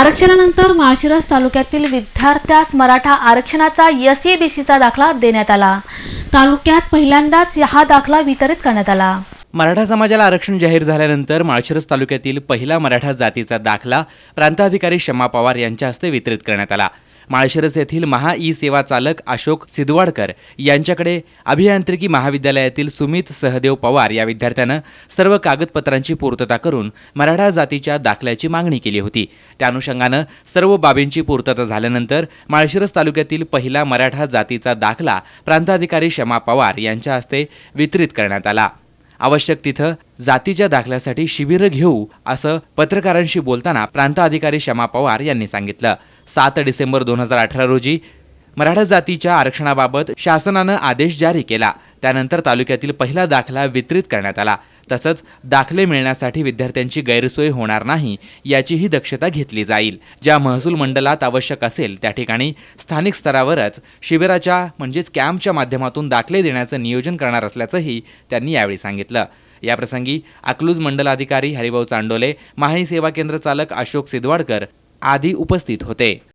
आरक्षणानंतर माळशिरस तालुक्यातील विद्यार्थ्यास मराठा आरक्षणाचा एसईबीसीचा दाखला देण्यात आला तालुक्यात पहिल्यांदाच हा दाखला वितरित करण्यात आला मराठा समाजाला आरक्षण जाहीर झाल्यानंतर माळशिरस तालुक्यातील पहिला मराठा जातीचा दाखला प्रांताधिकारी शमा पवार यांच्या हस्ते वितरित करण्यात आला माळशिरस येथील महा ई सेवा चालक अशोक सिदवाडकर यांच्याकडे अभियांत्रिकी महाविद्यालयातील सुमित सहदेव पवार या विद्यार्थ्यानं सर्व कागदपत्रांची पूर्तता करून मराठा जातीच्या दाखल्याची मागणी केली होती त्या अनुषंगानं सर्व बाबींची पूर्तता झाल्यानंतर माळशिरस तालुक्यातील पहिला मराठा जातीचा दाखला प्रांताधिकारी शमा पवार यांच्या हस्ते वितरित करण्यात आला आवश्यक तिथं जातीच्या दाखल्यासाठी शिबिरं घेऊ असं पत्रकारांशी बोलताना प्रांताधिकारी शमा पवार यांनी सांगितलं सात डिसेंबर दोन हजार अठरा रोजी मराठा जातीच्या आरक्षणाबाबत शासनानं आदेश जारी केला त्यानंतर तालुक्यातील पहिला दाखला वितरित करण्यात आला तसंच दाखले मिळण्यासाठी विद्यार्थ्यांची गैरसोय होणार नाही याचीही दक्षता घेतली जाईल ज्या महसूल मंडळात आवश्यक असेल त्या ठिकाणी स्थानिक स्तरावरच शिबिराच्या म्हणजेच कॅम्पच्या माध्यमातून दाखले देण्याचं नियोजन करणार असल्याचंही त्यांनी यावेळी सांगितलं याप्रसंगी अकलूज मंडलाधिकारी हरिभाऊ चांडोले माही सेवा केंद्र चालक अशोक सिद्धवाडकर आदी उपस्थित होते